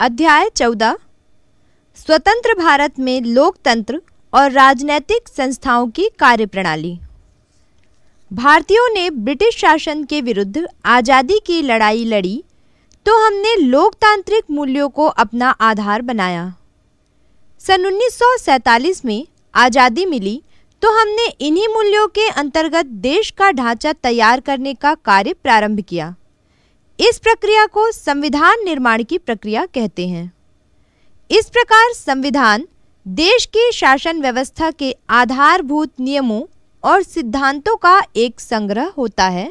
अध्याय चौदह स्वतंत्र भारत में लोकतंत्र और राजनैतिक संस्थाओं की कार्यप्रणाली भारतीयों ने ब्रिटिश शासन के विरुद्ध आज़ादी की लड़ाई लड़ी तो हमने लोकतांत्रिक मूल्यों को अपना आधार बनाया सन 1947 में आज़ादी मिली तो हमने इन्हीं मूल्यों के अंतर्गत देश का ढांचा तैयार करने का कार्य प्रारंभ किया इस प्रक्रिया को संविधान निर्माण की प्रक्रिया कहते हैं इस प्रकार संविधान देश की शासन व्यवस्था के आधारभूत नियमों और सिद्धांतों का एक संग्रह होता है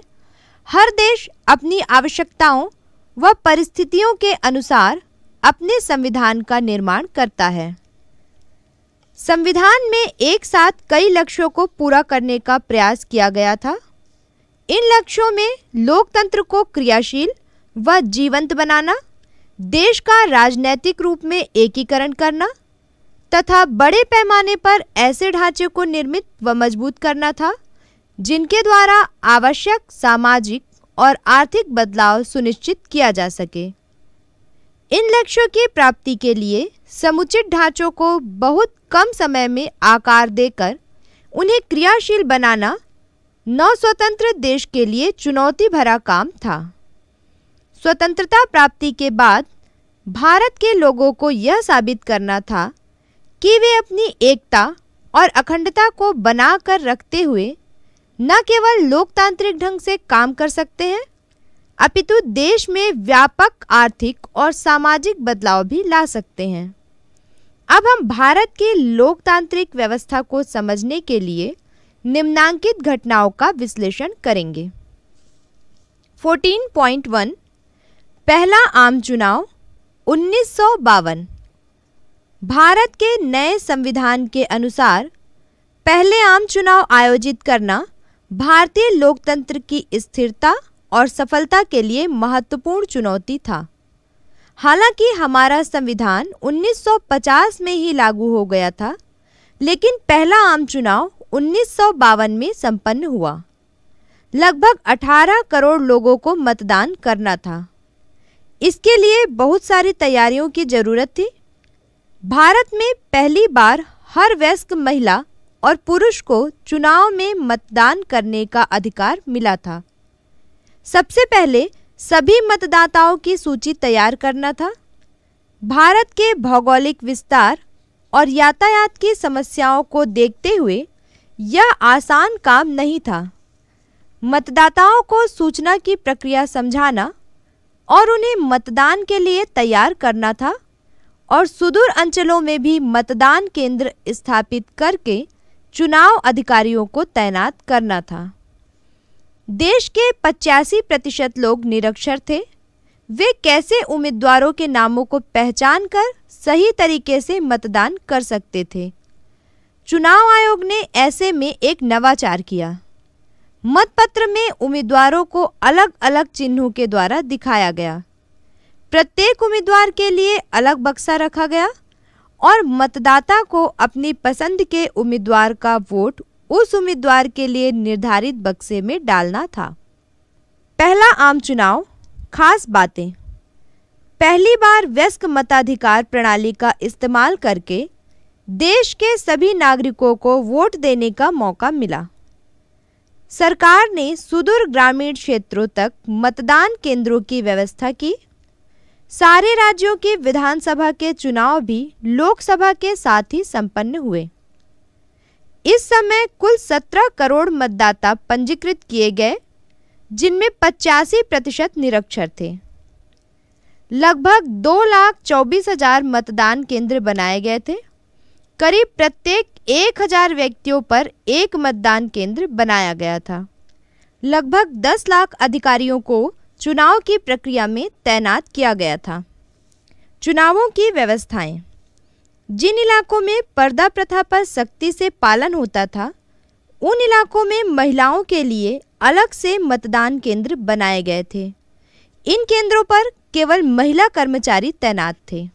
हर देश अपनी आवश्यकताओं व परिस्थितियों के अनुसार अपने संविधान का निर्माण करता है संविधान में एक साथ कई लक्ष्यों को पूरा करने का प्रयास किया गया था इन लक्ष्यों में लोकतंत्र को क्रियाशील व जीवंत बनाना देश का राजनैतिक रूप में एकीकरण करना तथा बड़े पैमाने पर ऐसे ढांचे को निर्मित व मजबूत करना था जिनके द्वारा आवश्यक सामाजिक और आर्थिक बदलाव सुनिश्चित किया जा सके इन लक्ष्यों की प्राप्ति के लिए समुचित ढांचों को बहुत कम समय में आकार देकर उन्हें क्रियाशील बनाना नौ स्वतंत्र देश के लिए चुनौती भरा काम था स्वतंत्रता प्राप्ति के बाद भारत के लोगों को यह साबित करना था कि वे अपनी एकता और अखंडता को बना कर रखते हुए न केवल लोकतांत्रिक ढंग से काम कर सकते हैं अपितु देश में व्यापक आर्थिक और सामाजिक बदलाव भी ला सकते हैं अब हम भारत के लोकतांत्रिक व्यवस्था को समझने के लिए निम्नांकित घटनाओं का विश्लेषण करेंगे 14.1 पहला आम चुनाव उन्नीस भारत के नए संविधान के अनुसार पहले आम चुनाव आयोजित करना भारतीय लोकतंत्र की स्थिरता और सफलता के लिए महत्वपूर्ण चुनौती था हालांकि हमारा संविधान 1950 में ही लागू हो गया था लेकिन पहला आम चुनाव उन्नीस में संपन्न हुआ लगभग 18 करोड़ लोगों को मतदान करना था इसके लिए बहुत सारी तैयारियों की जरूरत थी भारत में पहली बार हर वयस्क महिला और पुरुष को चुनाव में मतदान करने का अधिकार मिला था सबसे पहले सभी मतदाताओं की सूची तैयार करना था भारत के भौगोलिक विस्तार और यातायात की समस्याओं को देखते हुए यह आसान काम नहीं था मतदाताओं को सूचना की प्रक्रिया समझाना और उन्हें मतदान के लिए तैयार करना था और सुदूर अंचलों में भी मतदान केंद्र स्थापित करके चुनाव अधिकारियों को तैनात करना था देश के पचासी प्रतिशत लोग निरक्षर थे वे कैसे उम्मीदवारों के नामों को पहचान कर सही तरीके से मतदान कर सकते थे चुनाव आयोग ने ऐसे में एक नवाचार किया मतपत्र में उम्मीदवारों को अलग अलग चिन्हों के द्वारा दिखाया गया प्रत्येक उम्मीदवार के लिए अलग बक्सा रखा गया और मतदाता को अपनी पसंद के उम्मीदवार का वोट उस उम्मीदवार के लिए निर्धारित बक्से में डालना था पहला आम चुनाव खास बातें पहली बार व्यस्क मताधिकार प्रणाली का इस्तेमाल करके देश के सभी नागरिकों को वोट देने का मौका मिला सरकार ने सुदूर ग्रामीण क्षेत्रों तक मतदान केंद्रों की व्यवस्था की सारे राज्यों के विधानसभा के चुनाव भी लोकसभा के साथ ही संपन्न हुए इस समय कुल 17 करोड़ मतदाता पंजीकृत किए गए जिनमें पचासी प्रतिशत निरक्षर थे लगभग दो लाख चौबीस हजार मतदान केंद्र बनाए गए थे करीब प्रत्येक 1000 व्यक्तियों पर एक मतदान केंद्र बनाया गया था लगभग 10 लाख अधिकारियों को चुनाव की प्रक्रिया में तैनात किया गया था चुनावों की व्यवस्थाएं जिन इलाकों में पर्दा प्रथा पर सख्ती से पालन होता था उन इलाकों में महिलाओं के लिए अलग से मतदान केंद्र बनाए गए थे इन केंद्रों पर केवल महिला कर्मचारी तैनात थे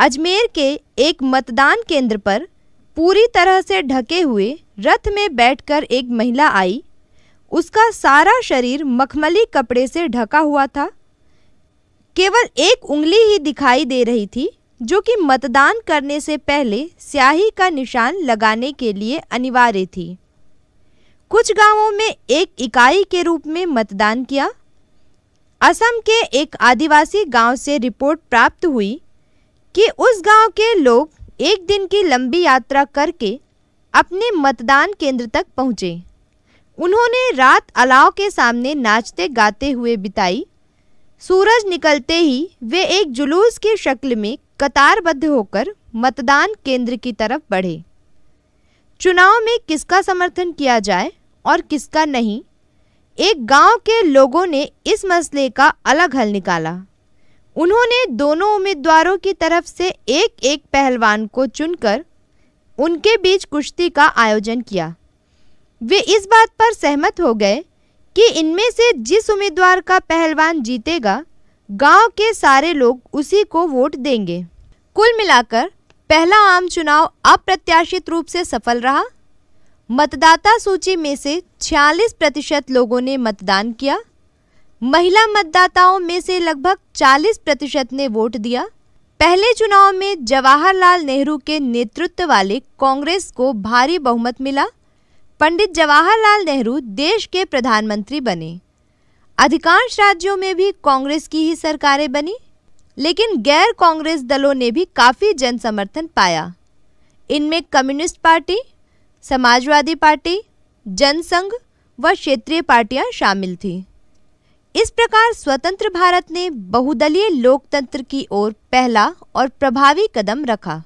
अजमेर के एक मतदान केंद्र पर पूरी तरह से ढके हुए रथ में बैठकर एक महिला आई उसका सारा शरीर मखमली कपड़े से ढका हुआ था केवल एक उंगली ही दिखाई दे रही थी जो कि मतदान करने से पहले स्याही का निशान लगाने के लिए अनिवार्य थी कुछ गांवों में एक इकाई के रूप में मतदान किया असम के एक आदिवासी गांव से रिपोर्ट प्राप्त हुई कि उस गांव के लोग एक दिन की लंबी यात्रा करके अपने मतदान केंद्र तक पहुंचे उन्होंने रात अलाव के सामने नाचते गाते हुए बिताई सूरज निकलते ही वे एक जुलूस की शक्ल में कतारबद्ध होकर मतदान केंद्र की तरफ बढ़े चुनाव में किसका समर्थन किया जाए और किसका नहीं एक गांव के लोगों ने इस मसले का अलग हल निकाला उन्होंने दोनों उम्मीदवारों की तरफ से एक एक पहलवान को चुनकर उनके बीच कुश्ती का आयोजन किया वे इस बात पर सहमत हो गए कि इनमें से जिस उम्मीदवार का पहलवान जीतेगा गांव के सारे लोग उसी को वोट देंगे कुल मिलाकर पहला आम चुनाव अप्रत्याशित रूप से सफल रहा मतदाता सूची में से 46 प्रतिशत लोगों ने मतदान किया महिला मतदाताओं में से लगभग 40 प्रतिशत ने वोट दिया पहले चुनाव में जवाहरलाल नेहरू के नेतृत्व वाले कांग्रेस को भारी बहुमत मिला पंडित जवाहरलाल नेहरू देश के प्रधानमंत्री बने अधिकांश राज्यों में भी कांग्रेस की ही सरकारें बनी लेकिन गैर कांग्रेस दलों ने भी काफ़ी जन समर्थन पाया इनमें communist party Samajwadi party Jan Sangh व क्षेत्रीय पार्टियां शामिल थीं इस प्रकार स्वतंत्र भारत ने बहुदलीय लोकतंत्र की ओर पहला और प्रभावी कदम रखा